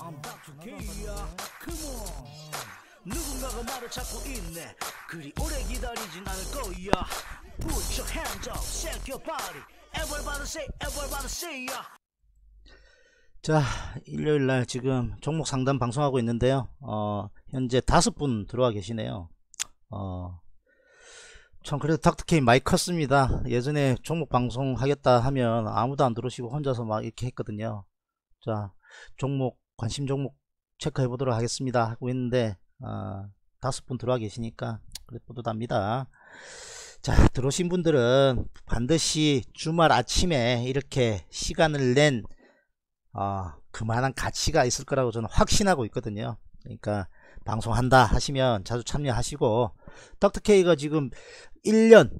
I'm b a k Come on 누군가가 말을 찾고 있네 그리 오래 기다리진 않을 거야 Put your hands up, shake your body Everybody say, everybody say ya 자 일요일날 지금 종목 상담 방송하고 있는데요 어 현재 다섯 분 들어와 계시네요 어, 참 그래도 닥터케이 많이 컸습니다 예전에 종목 방송 하겠다 하면 아무도 안 들어오시고 혼자서 막 이렇게 했거든요 자 종목 관심 종목 체크해 보도록 하겠습니다 하고 있는데 어, 다섯 분 들어와 계시니까 그래 뿌듯합니다 자 들어오신 분들은 반드시 주말 아침에 이렇게 시간을 낸 어, 그만한 가치가 있을 거라고 저는 확신하고 있거든요 그러니까 방송한다 하시면 자주 참여하시고 닥터케이가 지금 1년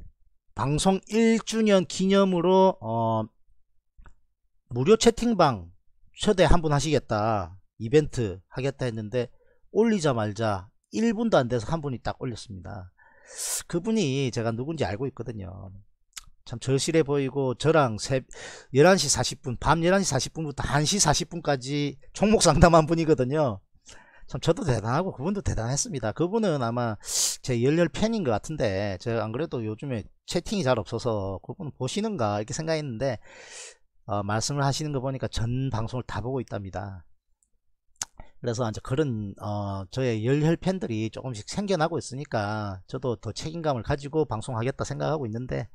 방송 1주년 기념으로 어, 무료 채팅방 최대한분 하시겠다 이벤트 하겠다 했는데 올리자 말자 1분도 안 돼서 한 분이 딱 올렸습니다 그분이 제가 누군지 알고 있거든요 참 절실해 보이고 저랑 새 11시 40분 밤 11시 40분부터 1시 40분까지 종목 상담한 분이거든요 참 저도 대단하고 그분도 대단했습니다 그분은 아마 제 열렬 팬인 것 같은데 제가 안 그래도 요즘에 채팅이 잘 없어서 그분 보시는가 이렇게 생각했는데 어, 말씀을 하시는 거 보니까 전 방송을 다 보고 있답니다. 그래서 이제 그런 어, 저의 열혈 팬들이 조금씩 생겨나고 있으니까 저도 더 책임감을 가지고 방송하겠다 생각하고 있는데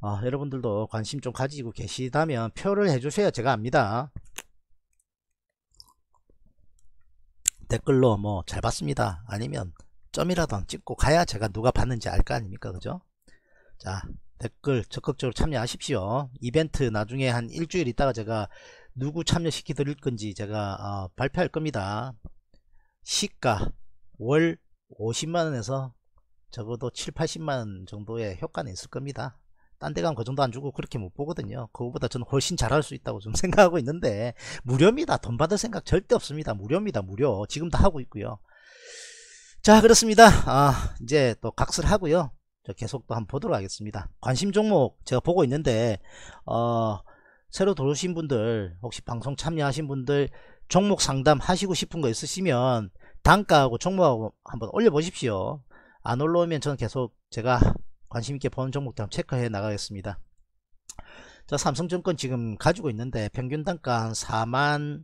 어, 여러분들도 관심 좀 가지고 계시다면 표를 해주셔야 제가 압니다. 댓글로 뭐 잘 봤습니다. 아니면 점이라도 찍고 가야 제가 누가 봤는지 알 거 아닙니까? 그죠? 자, 댓글 적극적으로 참여하십시오. 이벤트 나중에 한 일주일 있다가 제가 누구 참여시키 드릴 건지 제가 어, 발표할 겁니다. 시가 월 50만원에서 적어도 7, 80만원 정도의 효과는 있을 겁니다. 딴 데 가면 그 정도 안 주고 그렇게 못 보거든요. 그거보다 저는 훨씬 잘할 수 있다고 좀 생각하고 있는데 무료입니다. 돈 받을 생각 절대 없습니다. 무료입니다. 무료. 지금도 하고 있고요. 자 그렇습니다. 아, 이제 또 각설 하고요. 계속 또 한 번 보도록 하겠습니다. 관심 종목 제가 보고 있는데 어, 새로 들어오신 분들 혹시 방송 참여하신 분들 종목 상담 하시고 싶은 거 있으시면 단가하고 종목하고 한번 올려보십시오. 안 올라오면 저는 계속 제가 관심 있게 보는 종목들 한번 체크해 나가겠습니다. 자 삼성증권 지금 가지고 있는데 평균 단가 한 4만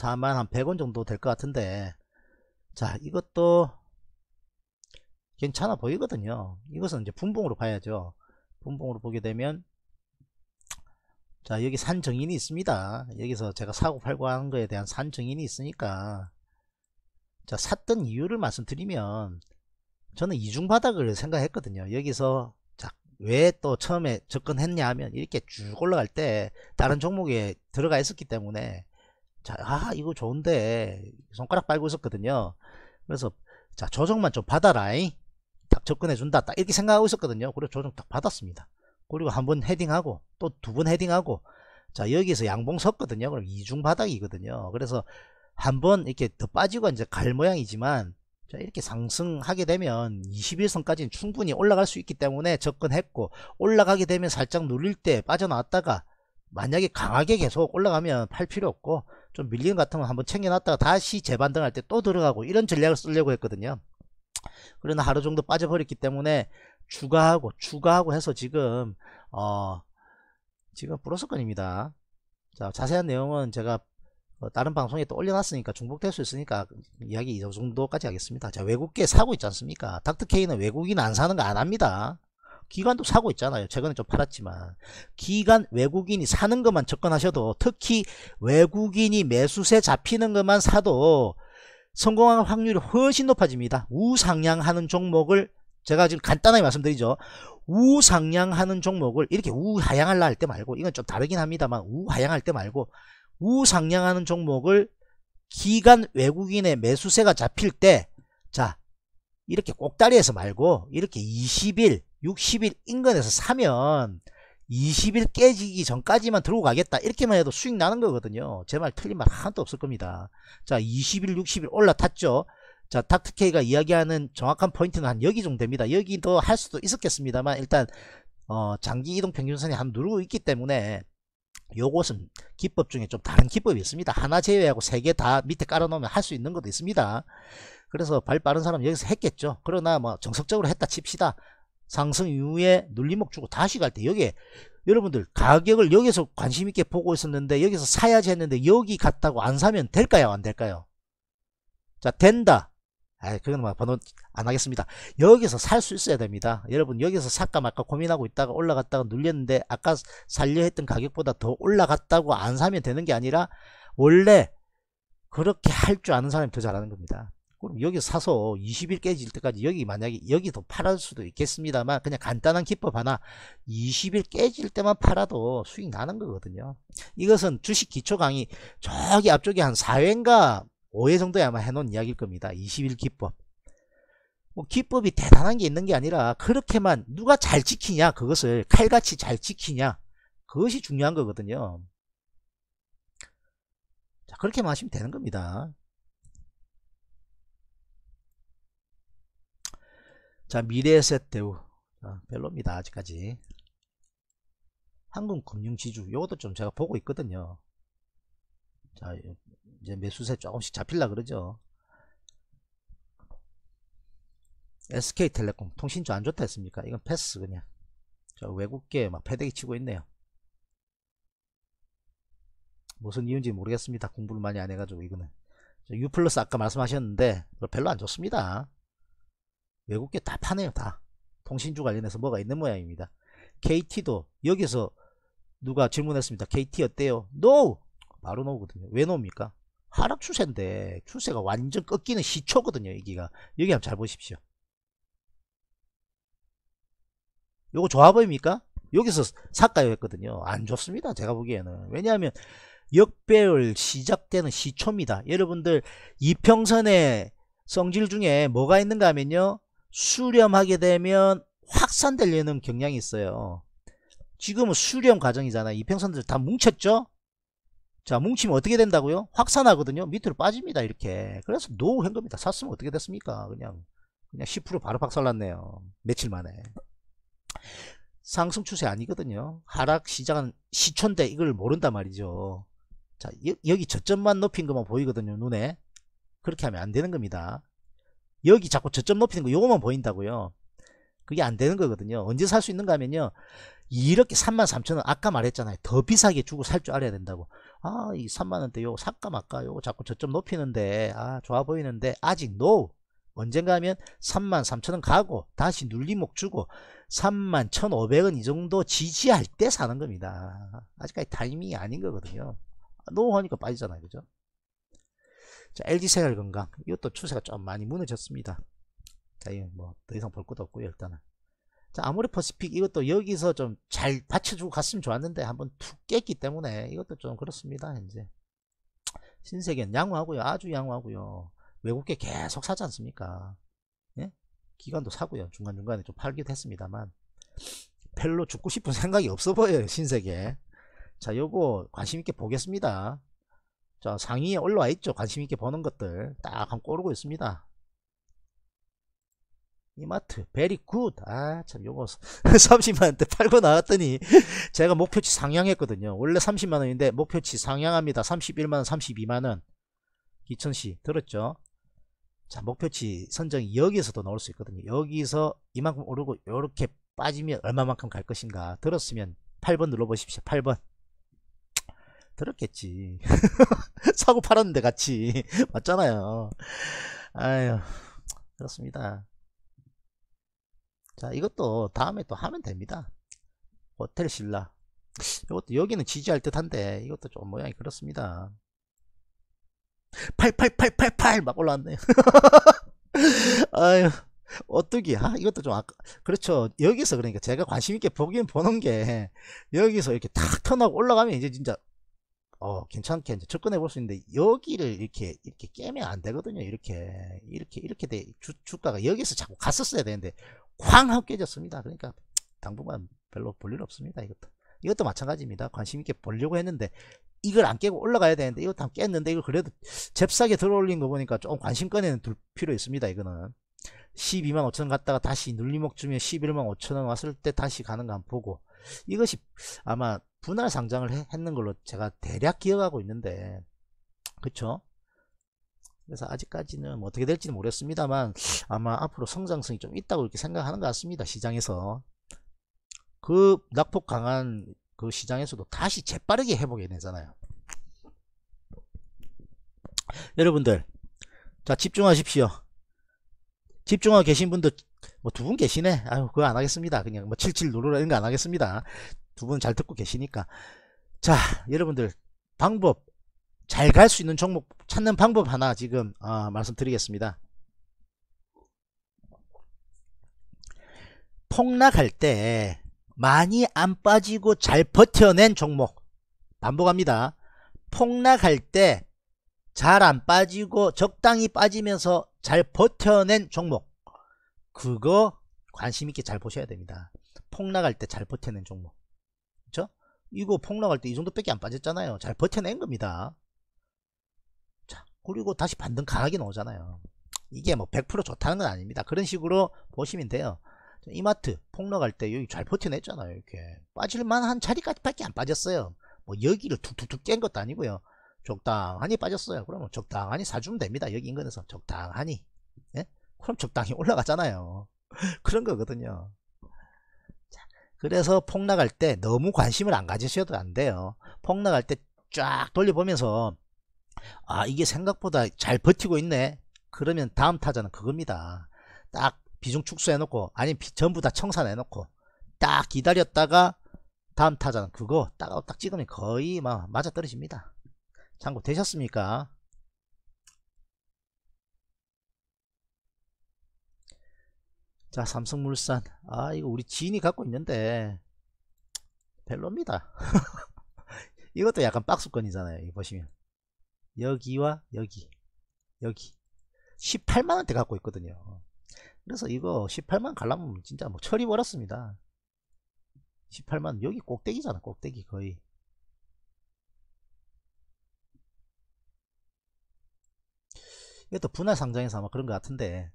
4만 한 100원 정도 될 것 같은데 자 이것도 괜찮아 보이거든요 이것은 이제 분봉으로 봐야죠 분봉으로 보게 되면 자 여기 산 정인이 있습니다 여기서 제가 사고 팔고 하는 거에 대한 산 정인이 있으니까 자 샀던 이유를 말씀드리면 저는 이중 바닥을 생각했거든요 여기서 왜또 처음에 접근했냐 하면 이렇게 쭉 올라갈 때 다른 종목에 들어가 있었기 때문에 자아 이거 좋은데 손가락 빨고 있었거든요 그래서 자 조정만 좀 받아라잉 딱 접근해준다 딱 이렇게 생각하고 있었거든요 그리고 조정 딱 받았습니다 그리고 한 번 헤딩하고 또 두 번 헤딩하고 자 여기서 양봉 섰거든요 그럼 이중 바닥이거든요 그래서 한 번 이렇게 더 빠지고 이제 갈 모양이지만 자 이렇게 상승하게 되면 21선까지는 충분히 올라갈 수 있기 때문에 접근했고 올라가게 되면 살짝 눌릴 때 빠져나왔다가 만약에 강하게 계속 올라가면 팔 필요 없고 좀 밀린 같은 거 한번 챙겨놨다가 다시 재반등할 때 또 들어가고 이런 전략을 쓰려고 했거든요 그러나 하루 정도 빠져버렸기 때문에 추가하고 추가하고 해서 지금 어 지금 불러스권입니다자 자세한 내용은 제가 어, 다른 방송에 또 올려놨으니까 중복될 수 있으니까 이야기 이 정도까지 하겠습니다 자 외국계 사고 있지 않습니까 닥터케이는 외국인 안 사는 거 안 합니다 기관도 사고 있잖아요 최근에 좀 팔았지만 기관 외국인이 사는 것만 접근하셔도 특히 외국인이 매수세 잡히는 것만 사도 성공할 확률이 훨씬 높아집니다. 우상향하는 종목을 제가 지금 간단하게 말씀드리죠. 우상향하는 종목을 이렇게 우하향할라 할 때 말고 이건 좀 다르긴 합니다만 우하향할 때 말고 우상향하는 종목을 기간 외국인의 매수세가 잡힐 때자 이렇게 꼭다리에서 말고 이렇게 20일 60일 인근에서 사면 20일 깨지기 전까지만 들고 가겠다 이렇게만 해도 수익 나는 거거든요 제 말 틀린 말 하나도 없을 겁니다 자 20일 60일 올라탔죠 자 닥터케이가 이야기하는 정확한 포인트는 한 여기 정도입니다 여기도 할 수도 있었겠습니다만 일단 어, 장기 이동 평균선이 한 누르고 있기 때문에 요것은 기법 중에 좀 다른 기법이 있습니다 하나 제외하고 세 개 다 밑에 깔아놓으면 할 수 있는 것도 있습니다 그래서 발 빠른 사람 여기서 했겠죠 그러나 뭐 정석적으로 했다 칩시다 상승 이후에 눌림목 주고 다시 갈 때 여기에 여러분들 가격을 여기서 관심 있게 보고 있었는데 여기서 사야지 했는데 여기 갔다고 안 사면 될까요 안 될까요 자 된다 아 그건 뭐 번호 안 하겠습니다 여기서 살 수 있어야 됩니다 여러분 여기서 살까 말까 고민하고 있다가 올라갔다가 눌렸는데 아까 살려 했던 가격보다 더 올라갔다고 안 사면 되는 게 아니라 원래 그렇게 할 줄 아는 사람이 더 잘하는 겁니다 그럼 여기 사서 20일 깨질 때까지 여기 만약에 여기도 팔아 수도 있겠습니다만 그냥 간단한 기법 하나 20일 깨질 때만 팔아도 수익 나는 거거든요 이것은 주식 기초 강의 저기 앞쪽에 한 4회인가 5회 정도에 아마 해놓은 이야기일 겁니다 20일 기법 뭐 기법이 대단한 게 있는 게 아니라 그렇게만 누가 잘 지키냐 그것을 칼같이 잘 지키냐 그것이 중요한 거거든요 자 그렇게만 하시면 되는 겁니다 자 미래의 세태우 아, 별로입니다 아직까지 한국금융지주 요것도 좀 제가 보고 있거든요 자 이제 매수세 조금씩 잡힐라 그러죠 SK텔레콤 통신주 안 좋다 했습니까 이건 패스 그냥 자 외국계 막 패대기 치고 있네요 무슨 이유인지 모르겠습니다 공부를 많이 안 해가지고 이거는 유 플러스 아까 말씀하셨는데 별로 안 좋습니다 외국계 다 파네요 다 통신주 관련해서 뭐가 있는 모양입니다 KT도 여기서 누가 질문했습니다 KT 어때요? NO! 바로 NO거든요 왜 NO입니까? 하락 추세인데 추세가 완전 꺾이는 시초거든요 여기가 여기 한번 잘 보십시오 요거 좋아 보입니까? 여기서 샀가요 했거든요 안 좋습니다 제가 보기에는 왜냐하면 역배열 시작되는 시초입니다 여러분들 이평선의 성질 중에 뭐가 있는가 하면요 수렴하게 되면 확산되려는 경향이 있어요. 지금은 수렴 과정이잖아. 이평선들 다 뭉쳤죠? 자, 뭉치면 어떻게 된다고요? 확산하거든요. 밑으로 빠집니다. 이렇게. 그래서 노우 한 겁니다. 샀으면 어떻게 됐습니까? 그냥 그냥 10% 바로 박살났네요. 며칠 만에. 상승 추세 아니거든요. 하락 시장은 시초인데 이걸 모른단 말이죠. 자, 여, 여기 저점만 높인 것만 보이거든요. 눈에. 그렇게 하면 안 되는 겁니다. 여기 자꾸 저점 높이는 거요것만 보인다고요 그게 안 되는 거거든요 언제 살 수 있는가 하면요 이렇게 33,000원 아까 말했잖아요 더 비싸게 주고 살 줄 알아야 된다고 아이 3만원대 요거 살까 말까 요거 자꾸 저점 높이는데 아 좋아 보이는데 아직 no 언젠가 하면 33,000원 가고 다시 눌림목 주고 31,500원 이 정도 지지할 때 사는 겁니다 아직까지 타이밍이 아닌 거거든요 노 하니까 빠지잖아요 그죠 자, LG 생활 건강. 이것도 추세가 좀 많이 무너졌습니다. 자, 이건 뭐더 이상 볼 것도 없고요, 일단은. 자, 아무리 퍼시픽 이것도 여기서 좀 잘 받쳐주고 갔으면 좋았는데 한번 툭 깼기 때문에 이것도 좀 그렇습니다, 현재. 신세계는 양호하고요. 아주 양호하고요. 외국계 계속 사지 않습니까? 예? 기관도 사고요. 중간중간에 좀 팔기도 했습니다만. 별로 죽고 싶은 생각이 없어 보여요, 신세계. 자, 요거 관심있게 보겠습니다. 자 상위에 올라와 있죠 관심있게 보는 것들 딱 한 꼬르고 있습니다 이마트 베리 굿아참 요거 30만원대 팔고 나왔더니 제가 목표치 상향했거든요 원래 30만원인데 목표치 상향합니다 31만원 32만원 기천시 들었죠 자 목표치 선정이 여기서도 나올 수 있거든요 여기서 이만큼 오르고 요렇게 빠지면 얼마만큼 갈 것인가 들었으면 8번 눌러보십시오 8번 들었겠지 사고 팔았는데 같이 맞잖아요 아유 그렇습니다 자 이것도 다음에 또 하면 됩니다 호텔 신라 이것도 여기는 지지할 듯 한데 이것도 좀 모양이 그렇습니다 888888막 올라왔네요 아유 어뚜기 아 이것도 좀 아까 그렇죠 여기서 그러니까 제가 관심있게 보긴 보는 게 여기서 이렇게 탁터나고 올라가면 이제 진짜 어, 괜찮게 이제 접근해 볼 수 있는데 여기를 이렇게 이렇게 깨면 안 되거든요. 이렇게 이렇게 이렇게 돼 주, 주가가 여기서 자꾸 갔었어야 되는데 쾅 하고 깨졌습니다. 그러니까 당분간 별로 볼 일 없습니다. 이것도 이것도 마찬가지입니다. 관심 있게 보려고 했는데 이걸 안 깨고 올라가야 되는데 이것도 안 깼는데 이거 그래도 잽싸게 들어올린 거 보니까 조금 관심권에는 둘 필요 있습니다. 이거는 12만 5천원 갔다가 다시 눌리목 주면 11만 5천원 왔을 때 다시 가는 거안 보고 이것이 아마 분할 상장을 했는 걸로 제가 대략 기억하고 있는데 그쵸 그래서 아직까지는 뭐 어떻게 될지는 모르겠습니다만 아마 앞으로 성장성이 좀 있다고 이렇게 생각하는 것 같습니다 시장에서 그 낙폭 강한 그 시장에서도 다시 재빠르게 회복이 되잖아요 여러분들 자 집중하십시오 집중하고 계신 분들 뭐두분 계시네 아유 그거 안 하겠습니다 그냥 뭐 칠칠 누르라 이런 거 안 하겠습니다 두 분 잘 듣고 계시니까 자 여러분들 방법 잘 갈 수 있는 종목 찾는 방법 하나 지금 아, 말씀드리겠습니다 폭락할 때 많이 안 빠지고 잘 버텨낸 종목 반복합니다 폭락할 때 잘 안 빠지고 적당히 빠지면서 잘 버텨낸 종목 그거 관심 있게 잘 보셔야 됩니다. 폭락할 때 잘 버텨낸 종목. 그렇 이거 폭락할 때 이 정도밖에 안 빠졌잖아요. 잘 버텨낸 겁니다. 자, 그리고 다시 반등 강하게 나오잖아요. 이게 뭐 100% 좋다는 건 아닙니다. 그런 식으로 보시면 돼요. 이마트 폭락할 때 여기 잘 버텨냈잖아요. 이렇게 빠질만한 자리까지밖에 안 빠졌어요. 뭐 여기를 툭툭툭 깬 것도 아니고요. 적당하니 빠졌어요. 그러면 적당하니 사주면 됩니다. 여기 인근에서 적당하니. 그럼 적당히 올라가잖아요. 그런 거거든요. 그래서 폭락할 때 너무 관심을 안 가지셔도 안 돼요. 폭락할 때 쫙 돌려보면서 아 이게 생각보다 잘 버티고 있네. 그러면 다음 타자는 그겁니다. 딱 비중 축소해놓고 아니 면 전부 다 청산해놓고 딱 기다렸다가 다음 타자는 그거 따딱 찍으면 거의 막 맞아떨어집니다. 참고 되셨습니까? 자 삼성물산 아 이거 우리 지인이 갖고 있는데 별로입니다 이것도 약간 박수권이잖아요 이 보시면 여기와 여기 여기 18만원대 갖고 있거든요 그래서 이거 18만 갈라면 진짜 뭐 철이 벌었습니다 18만 여기 꼭대기잖아 꼭대기 거의 이것도 분할 상장에서 아마 그런 것 같은데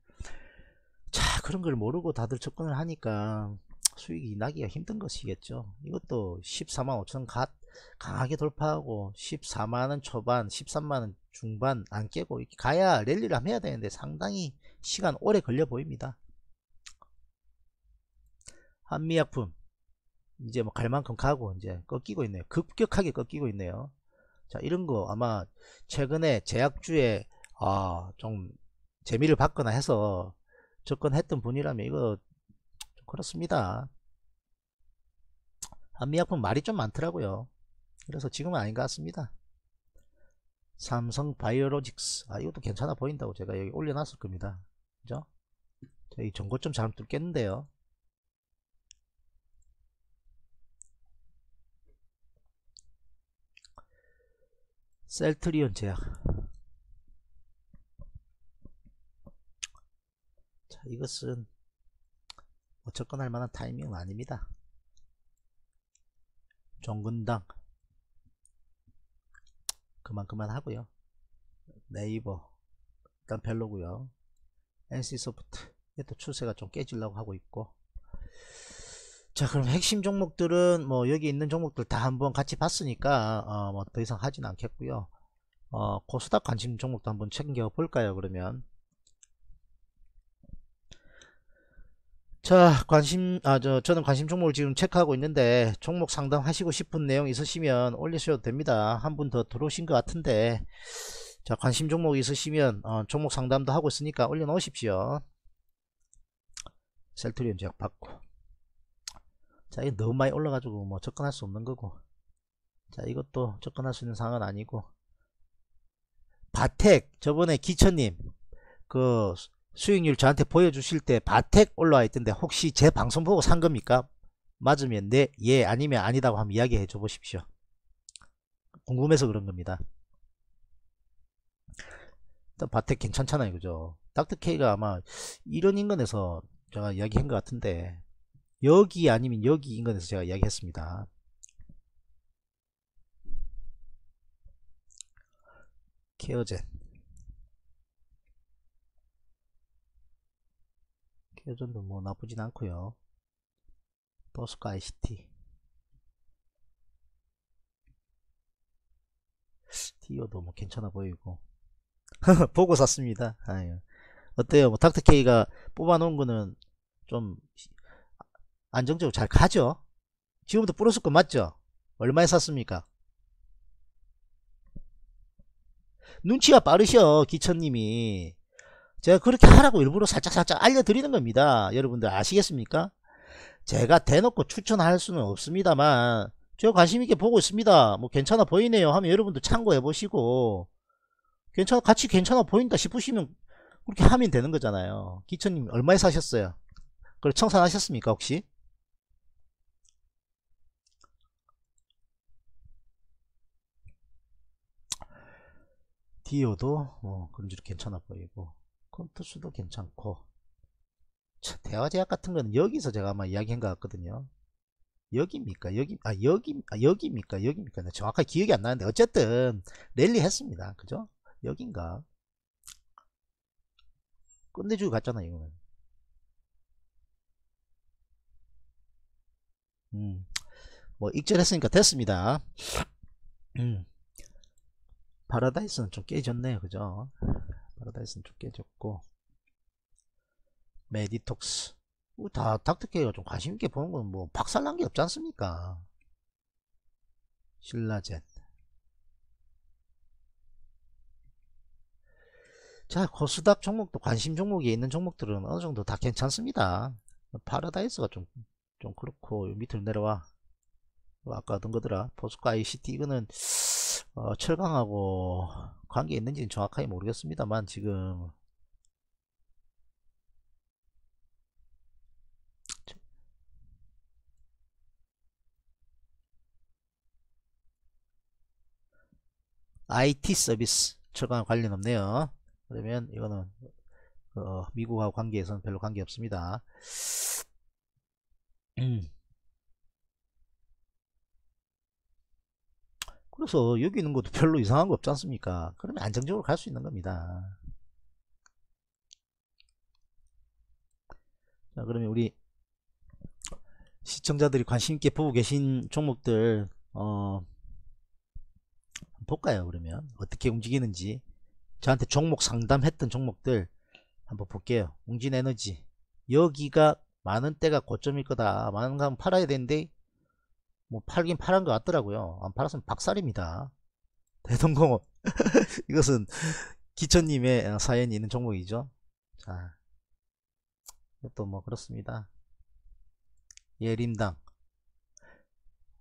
그런 걸 모르고 다들 접근을 하니까 수익이 나기가 힘든 것이겠죠 이것도 14만 5천 갓 강하게 돌파하고 14만원 초반 13만원 중반 안 깨고 이렇게 가야 랠리를 하면 해야 되는데 상당히 시간 오래 걸려 보입니다 한미약품 이제 뭐 갈 만큼 가고 이제 꺾이고 있네요 급격하게 꺾이고 있네요 자 이런 거 아마 최근에 제약주에 아좀 재미를 받거나 해서 접근했던 분이라면 이거 좀 그렇습니다. 한미약품 말이 좀 많더라고요. 그래서 지금은 아닌 것 같습니다. 삼성 바이오로직스 아 이것도 괜찮아 보인다고 제가 여기 올려놨을 겁니다. 그죠? 이 정고점 잘못 뚫겠는데요. 셀트리온 제약 이것은 뭐 접근할 만한 타이밍은 아닙니다. 종근당 그만 그만 하고요. 네이버 일단 별로고요. NC소프트 이도 추세가 좀 깨지려고 하고 있고 자 그럼 핵심 종목들은 뭐 여기 있는 종목들 다 한번 같이 봤으니까 어뭐더 이상 하진 않겠고요. 어 코스닥 관심 종목도 한번 챙겨 볼까요 그러면 자 관심 아 저 저는 관심 종목을 지금 체크하고 있는데 종목 상담하시고 싶은 내용 있으시면 올리셔도 됩니다 한 분 더 들어오신 것 같은데 자 관심 종목 있으시면 어, 종목 상담도 하고 있으니까 올려놓으십시오 셀트리온 제약 받고 자 이게 너무 많이 올라가지고 뭐 접근할 수 없는 거고 자 이것도 접근할 수 있는 상황은 아니고 바텍 저번에 기천님 그 수익률 저한테 보여주실 때 바텍 올라와 있던데 혹시 제 방송 보고 산 겁니까? 맞으면 네, 예 아니면 아니다고 한번 이야기해 줘 보십시오. 궁금해서 그런 겁니다. 일단 바텍 괜찮잖아요. 그죠? 닥터케이가 아마 이런 인근에서 제가 이야기한 것 같은데 여기 아니면 여기 인근에서 제가 이야기했습니다. 케어젠 티어도뭐 나쁘진 않고요 버스과 ICT 디어도뭐 괜찮아 보이고 보고 샀습니다 아유. 어때요 뭐 닥터케이가 뽑아놓은 거는 좀 안정적으로 잘 가죠 지금부터 뿌렸을 거 맞죠 얼마에 샀습니까 눈치가 빠르셔 기천님이 제가 그렇게 하라고 일부러 살짝살짝 알려드리는 겁니다. 여러분들 아시겠습니까? 제가 대놓고 추천할 수는 없습니다만 제가 관심있게 보고 있습니다. 뭐 괜찮아 보이네요 하면 여러분도 참고해 보시고 괜찮아 같이 괜찮아 보인다 싶으시면 그렇게 하면 되는 거잖아요. 기천님 얼마에 사셨어요? 그걸 청산하셨습니까 혹시? 디오도 뭐 그런 줄 괜찮아 보이고 폰트 수도 괜찮고 대화제약 같은 거는 여기서 제가 아마 이야기한 것 같거든요 여기입니까 여기 아 여기 아 여기입니까 여기입니까 정확하게 기억이 안 나는데 어쨌든 랠리 했습니다 그죠 여긴가 끝내주고 갔잖아 이거는 음, 뭐 익절했으니까 됐습니다 음, 파라다이스는 좀 깨졌네요 그죠 파라다이스는 좀 깨졌고 메디톡스 다 닥터케이가 좀 관심있게 보는 건 뭐 박살난 게 없지 않습니까 신라젠 자 코스닥 종목도 관심 종목이 있는 종목들은 어느정도 다 괜찮습니다 파라다이스가 좀, 좀 그렇고 밑으로 내려와 뭐 아까 하던 거더라 포스카 ICT 이거는 어, 철강하고 관계 있는지는 정확하게 모르겠습니다만 지금 IT 서비스 철강 관련 없네요. 그러면 이거는 어, 미국하고 관계에서는 별로 관계 없습니다. 음. 그래서 여기 있는 것도 별로 이상한 거 없지 않습니까? 그러면 안정적으로 갈 수 있는 겁니다. 자, 그러면 우리 시청자들이 관심있게 보고 계신 종목들, 어, 볼까요, 그러면? 어떻게 움직이는지. 저한테 종목 상담했던 종목들 한번 볼게요. 웅진 에너지. 여기가 많은 때가 고점일 거다. 많은 건 팔아야 되는데 뭐 팔긴 팔은 것 같더라고요 안 팔았으면 박살입니다 대동공업 이것은 기천님의 어, 사연이 있는 종목이죠 자또뭐 그렇습니다 예림당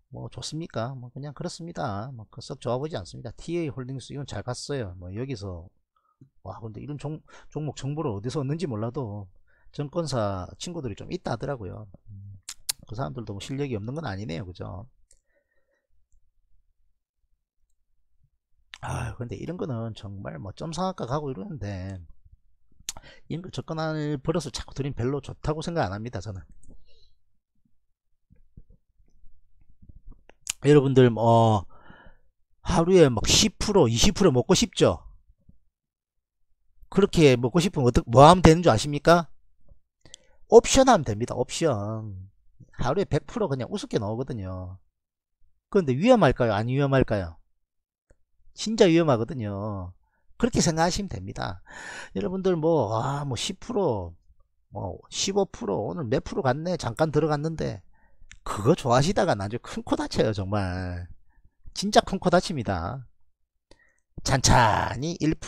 뭐 좋습니까 뭐 그냥 그렇습니다 뭐썩 그 좋아보지 않습니다 TA 홀딩스 이건 잘 갔어요 뭐 여기서 와 근데 이런 종, 종목 정보를 어디서 얻는지 몰라도 정권사 친구들이 좀 있다 하더라고요 음. 그 사람들도 뭐 실력이 없는 건 아니네요. 그죠? 아, 근데 이런 거는 정말 뭐 점상학과 가고 이러는데 이런 거 접근할 버릇을 자꾸 들인 별로 좋다고 생각 안 합니다. 저는. 여러분들 뭐 하루에 막10% 20% 먹고 싶죠? 그렇게 먹고 싶으면 어떻게 뭐 하면 되는 줄 아십니까? 옵션 하면 됩니다. 옵션. 하루에 100% 그냥 우습게 나오거든요. 그런데 위험할까요? 안 위험할까요? 진짜 위험하거든요. 그렇게 생각하시면 됩니다. 여러분들 뭐, 와, 아, 뭐 10%, 뭐 15%, 오늘 몇 프로 갔네? 잠깐 들어갔는데, 그거 좋아하시다가 나중에 큰 코 다쳐요, 정말. 진짜 큰 코 다칩니다. 찬찬히 1%,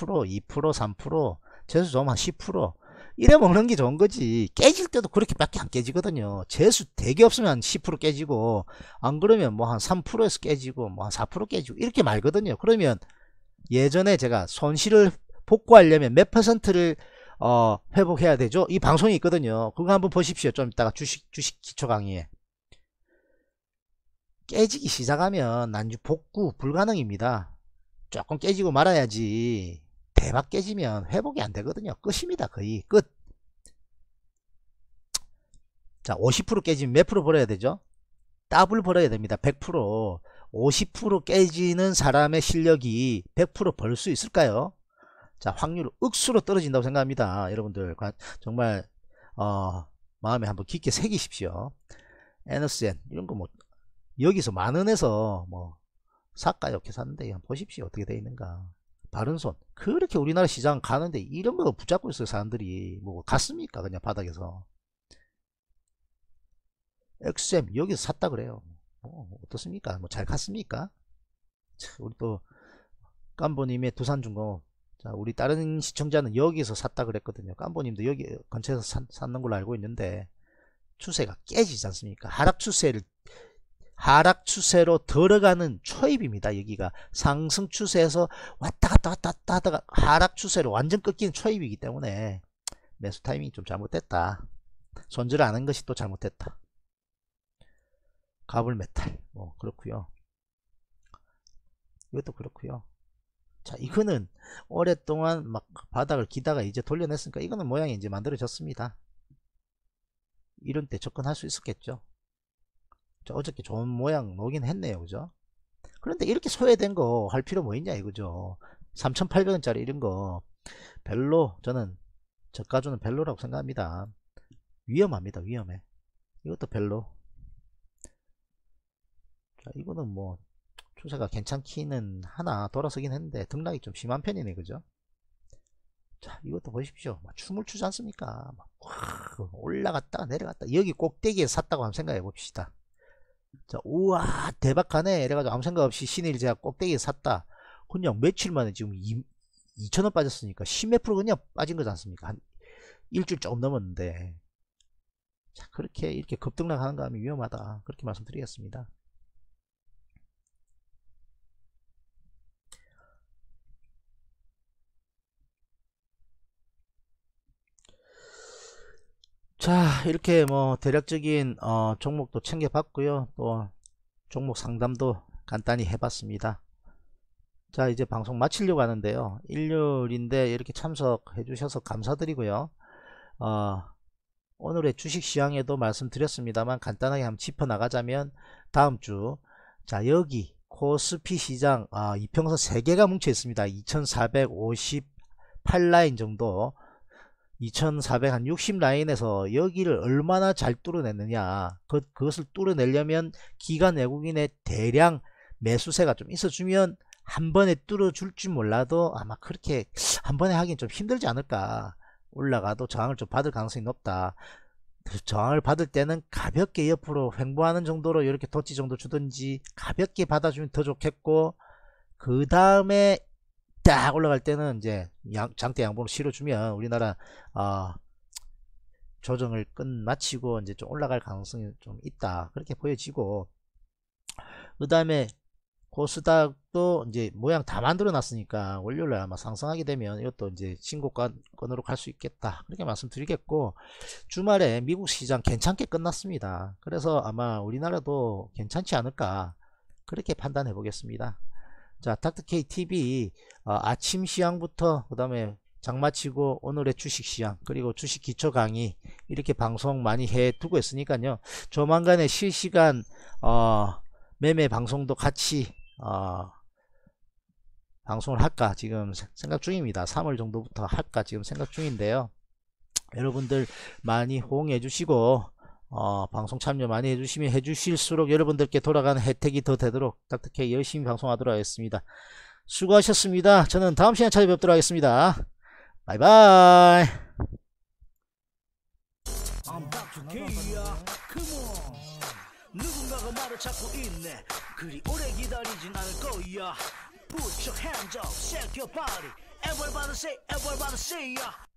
2%, 3%, 재수 좀한 10%, 이래 먹는 게 좋은 거지 깨질 때도 그렇게밖에 안 깨지거든요 재수 되게 없으면 10% 깨지고 안 그러면 뭐 한 3%에서 깨지고 뭐 한 4% 깨지고 이렇게 말거든요 그러면 예전에 제가 손실을 복구하려면 몇 퍼센트를 어, 회복해야 되죠 이 방송이 있거든요 그거 한번 보십시오 좀 이따가 주식 주식 기초 강의에 깨지기 시작하면 난주 복구 불가능입니다 조금 깨지고 말아야지 대박 깨지면 회복이 안 되거든요. 끝입니다. 거의 끝. 자, 50% 깨지면 몇 프로 벌어야 되죠? 더블 벌어야 됩니다. 100%. 50% 깨지는 사람의 실력이 100%벌 수 있을까요? 자, 확률 억수로 떨어진다고 생각합니다. 여러분들 정말 어, 마음에 한번 깊게 새기십시오. 에너스엔 이런 거 뭐 여기서 만원에서 뭐 사가요 이렇게 샀는데 보십시오 어떻게 돼 있는가 바른손 그렇게 우리나라 시장 가는데 이런 거 붙잡고 있어요 사람들이 뭐 갔습니까 그냥 바닥에서 XM 여기서 샀다 그래요 뭐, 뭐 어떻습니까 뭐 잘 갔습니까 우리 또깐보님의 두산중공업 자 우리 다른 시청자는 여기서 샀다 그랬거든요 깐보님도 여기 어, 근처에서 산, 샀는 걸로 알고 있는데 추세가 깨지지 않습니까 하락 추세를 하락 추세로 들어가는 초입입니다. 여기가 상승 추세에서 왔다 갔다 왔다 갔다 하다가 하락 추세로 완전 꺾이는 초입이기 때문에 매수 타이밍이 좀 잘못됐다. 손질을 안 한 것이 또 잘못됐다. 가불 메탈 뭐그렇구요 이것도 그렇구요자 이거는 오랫동안 막 바닥을 기다가 이제 돌려냈으니까 이거는 모양이 이제 만들어졌습니다. 이런 때 접근할 수 있었겠죠. 어저께 좋은 모양 오긴 했네요 그죠 그런데 이렇게 소외된 거 할 필요 뭐 있냐 이거죠 3800원짜리 이런 거 별로 저는 저가주는 별로라고 생각합니다 위험합니다 위험해 이것도 별로 자 이거는 뭐 추세가 괜찮기는 하나 돌아서긴 했는데 등락이 좀 심한 편이네 그죠 자 이것도 보십시오 막 뭐 춤을 추지 않습니까 막 올라갔다가 내려갔다 여기 꼭대기에 샀다고 한번 생각해 봅시다 자, 우와, 대박하네. 이래가지고 아무 생각 없이 신의 일제가 꼭대기에 샀다. 그냥 며칠 만에 지금 2,000원 빠졌으니까 10몇 프로 그냥 빠진 거지 않습니까? 한 일주일 조금 넘었는데. 자, 그렇게 이렇게 급등락하는 거 하면 위험하다. 그렇게 말씀드리겠습니다. 자 이렇게 뭐 대략적인 어, 종목도 챙겨봤고요 또 종목 상담도 간단히 해봤습니다 자 이제 방송 마치려고 하는데요 일요일인데 이렇게 참석해 주셔서 감사드리고요 어, 오늘의 주식시황에도 말씀드렸습니다만 간단하게 한번 짚어나가자면 다음주 자 여기 코스피 시장 어, 이평선 3개가 뭉쳐 있습니다 2458라인 정도 2460 라인에서 여기를 얼마나 잘 뚫어냈느냐 그, 그것을 뚫어내려면 기관 외국인의 대량 매수세가 좀 있어주면 한 번에 뚫어줄지 몰라도 아마 그렇게 한 번에 하긴 좀 힘들지 않을까 올라가도 저항을 좀 받을 가능성이 높다 저항을 받을 때는 가볍게 옆으로 횡보하는 정도로 이렇게 도치 정도 주든지 가볍게 받아주면 더 좋겠고 그 다음에 딱 올라갈 때는 이제 양, 장대 양봉을 실어주면 우리나라 어, 조정을 끝마치고 이제 좀 올라갈 가능성이 좀 있다 그렇게 보여지고 그 다음에 고스닥도 이제 모양 다 만들어 놨으니까 월요일날 아마 상승하게 되면 이것도 이제 신고가권으로 갈 수 있겠다 그렇게 말씀드리겠고 주말에 미국 시장 괜찮게 끝났습니다 그래서 아마 우리나라도 괜찮지 않을까 그렇게 판단해 보겠습니다 자, 닥터K TV 어, 아침 시황부터 그 다음에 장마치고 오늘의 주식 시황 그리고 주식 기초 강의 이렇게 방송 많이 해 두고 있으니까요. 조만간에 실시간 어, 매매 방송도 같이 어, 방송을 할까 지금 생각 중입니다. 3월 정도부터 할까 지금 생각 중인데요. 여러분들 많이 호응해 주시고 어, 방송 참여 많이 해주시면 해주실수록 여러분들께 돌아가는 혜택이 더 되도록 딱딱해 열심히 방송하도록 하겠습니다. 수고하셨습니다. 저는 다음 시간에 찾아뵙도록 하겠습니다. 바이바이. 누군가가 말을 찾고 있네 그리 오래 기다리진 않을 거야 Put your hands up, shake your body Everybody say, everybody say yeah.